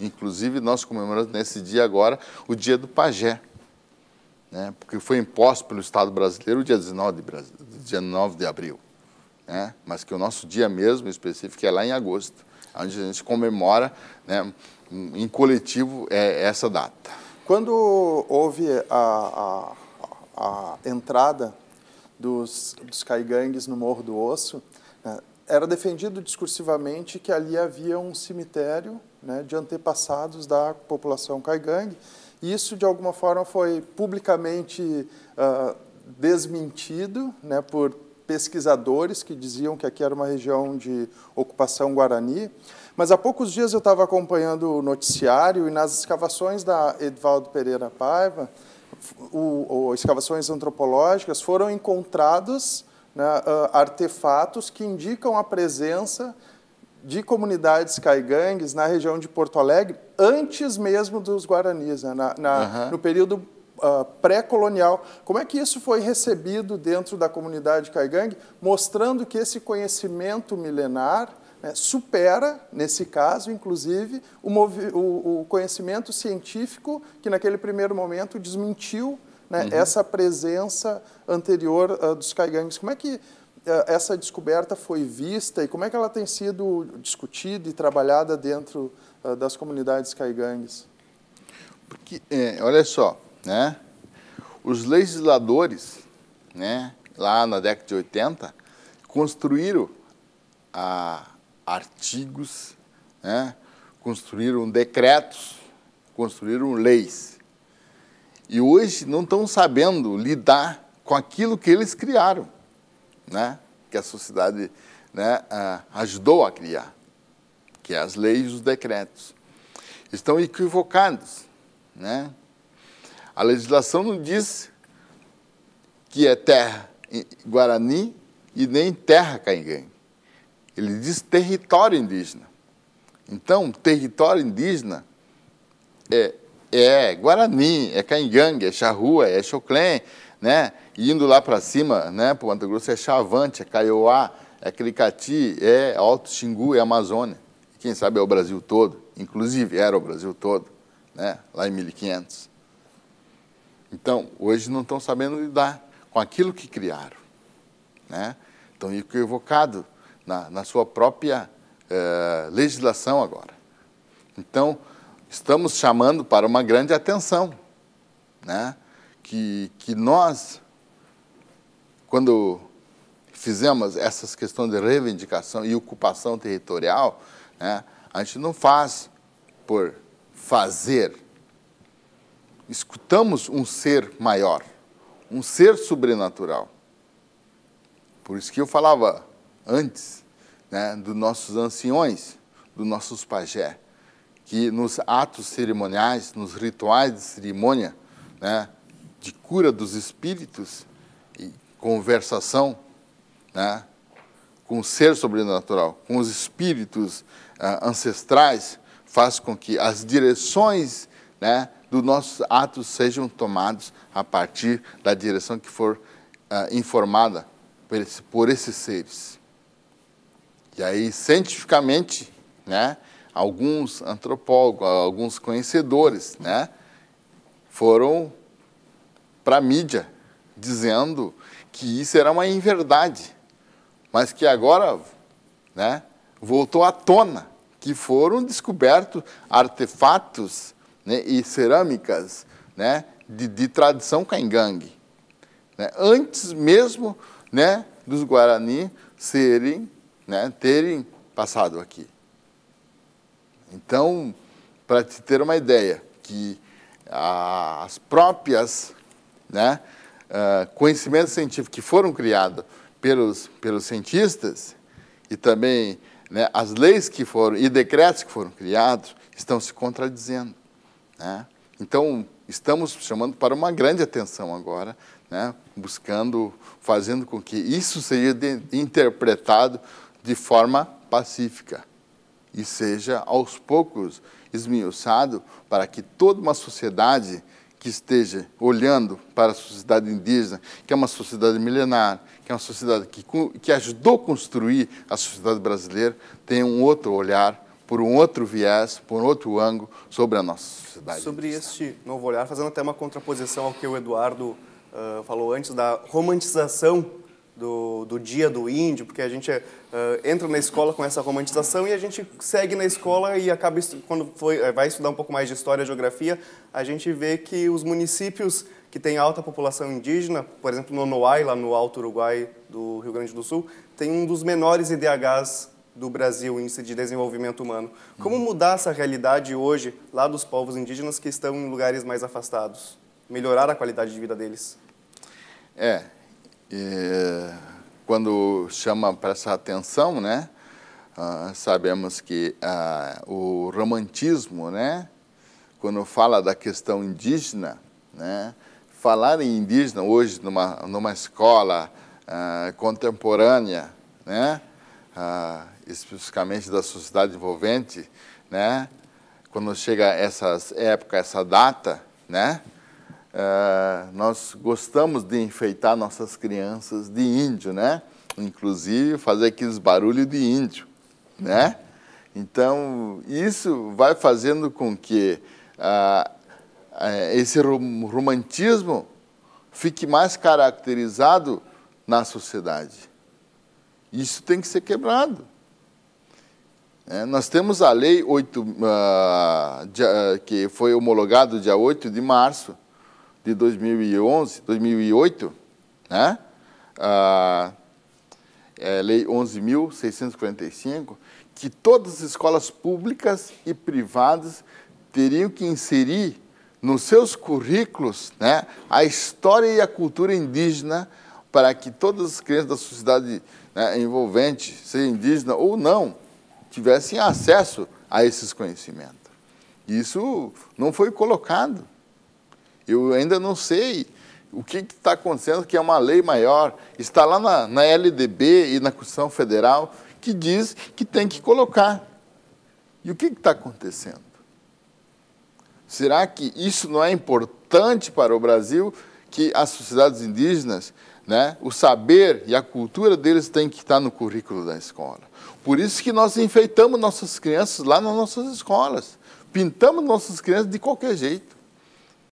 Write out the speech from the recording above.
Inclusive, nós comemoramos nesse dia agora o dia do pajé, né? porque foi imposto pelo Estado brasileiro o dia 19 de, dia 9 de abril. Né? Mas que o nosso dia mesmo específico é lá em agosto, onde a gente comemora né, em coletivo é, essa data. Quando houve a, a, a entrada dos, dos caigangues no Morro do Osso, né, era defendido discursivamente que ali havia um cemitério né, de antepassados da população caigangue. Isso, de alguma forma, foi publicamente uh, desmentido né, por pesquisadores que diziam que aqui era uma região de ocupação guarani. Mas há poucos dias eu estava acompanhando o noticiário e nas escavações da Edvaldo Pereira Paiva, o, o escavações antropológicas, foram encontrados né, uh, artefatos que indicam a presença de comunidades caigangues na região de Porto Alegre, antes mesmo dos guaranis, né? na, na, uhum. no período Uh, pré-colonial. Como é que isso foi recebido dentro da comunidade caigangue, mostrando que esse conhecimento milenar né, supera, nesse caso, inclusive, o, o, o, conhecimento científico que, naquele primeiro momento, desmentiu né, uhum. essa presença anterior uh, dos caigangues. Como é que é, essa descoberta foi vista e como é que ela tem sido discutida e trabalhada dentro ah, das comunidades caigangues? Porque, é, olha só, né? os legisladores, né, lá na década de 80, construíram ah, artigos, né, construíram decretos, construíram leis. E hoje não estão sabendo lidar com aquilo que eles criaram né, que a sociedade né, ah, ajudou a criar, que é as leis e os decretos, estão equivocados. Né? A legislação não diz que é terra guarani e nem terra caingangue. Ele diz território indígena. Então, território indígena é, é Guarani, é Caingangue, é Charrua, é choclém, né? E indo lá para cima, né, para o Mato Grosso, é Chavante, é Caioá é Cricati, é Alto Xingu, é Amazônia. Quem sabe é o Brasil todo, inclusive era o Brasil todo, né, lá em 1500. Então, hoje não estão sabendo lidar com aquilo que criaram. Né? Estão equivocados na, na sua própria eh, legislação agora. Então, estamos chamando para uma grande atenção. Né? que, que nós, quando fizemos essas questões de reivindicação e ocupação territorial, né, a gente não faz por fazer. Escutamos um ser maior, um ser sobrenatural. Por isso que eu falava antes né, dos nossos anciões, dos nossos pajé, que nos atos cerimoniais, nos rituais de cerimônia, né, de cura dos espíritos e conversação né, com o ser sobrenatural, com os espíritos ah, ancestrais, faz com que as direções né, dos nossos atos sejam tomados a partir da direção que for ah, informada por, esse, por esses seres. E aí, cientificamente, né, alguns antropólogos, alguns conhecedores, né, foram para a mídia, dizendo que isso era uma inverdade, mas que agora né, voltou à tona, que foram descobertos artefatos né, e cerâmicas né, de, de tradição caingangue. Né, antes mesmo né, dos Guarani serem, né, terem passado aqui. Então, para te ter uma ideia, que as próprias né, uh, conhecimentos científicos que foram criados pelos, pelos cientistas e também né, as leis que foram e decretos que foram criados estão se contradizendo. Né? Então, estamos chamando para uma grande atenção agora, né, buscando, fazendo com que isso seja de, interpretado de forma pacífica e seja aos poucos esmiuçado para que toda uma sociedade que esteja olhando para a sociedade indígena, que é uma sociedade milenar, que é uma sociedade que, que ajudou a construir a sociedade brasileira, tenha um outro olhar, por um outro viés, por um outro ângulo sobre a nossa sociedade. Sobre indígena. este novo olhar, fazendo até uma contraposição ao que o Eduardo uh, falou antes, da romantização do, do dia do índio, porque a gente uh, entra na escola com essa romantização e a gente segue na escola e acaba, quando foi, eh, vai estudar um pouco mais de história e geografia, a gente vê que os municípios que têm alta população indígena, por exemplo, no Noai, lá no Alto Uruguai do Rio Grande do Sul, tem um dos menores IDHs do Brasil, Índice de Desenvolvimento Humano. Como uhum. mudar essa realidade hoje, lá dos povos indígenas que estão em lugares mais afastados? Melhorar a qualidade de vida deles? É, e, quando chama para essa atenção, né? Ah, sabemos que ah, o romantismo, né? Quando fala da questão indígena, né? Falar em indígena hoje numa, numa escola ah, contemporânea, né? especificamente da sociedade envolvente, né? Quando chega essa época, essa data, né? É, nós gostamos de enfeitar nossas crianças de índio, né? Inclusive fazer aqueles barulhos de índio, né? Então, isso vai fazendo com que ah, é, esse romantismo fique mais caracterizado na sociedade. Isso tem que ser quebrado. É, nós temos a lei 8, ah, que foi homologada dia 8 de março, de 2011, 2008, né? Ah, é, Lei 11.645, que todas as escolas públicas e privadas teriam que inserir nos seus currículos né, a história e a cultura indígena para que todas as crianças da sociedade né, envolvente, seja indígena ou não, tivessem acesso a esses conhecimentos. Isso não foi colocado. Eu ainda não sei o que está acontecendo, que é uma lei maior, está lá na, na LDB e na Constituição Federal, que diz que tem que colocar. E o que está acontecendo? Será que isso não é importante para o Brasil, que as sociedades indígenas, né, o saber e a cultura deles tem que estar no currículo da escola? Por isso que nós enfeitamos nossas crianças lá nas nossas escolas. Pintamos nossas crianças de qualquer jeito.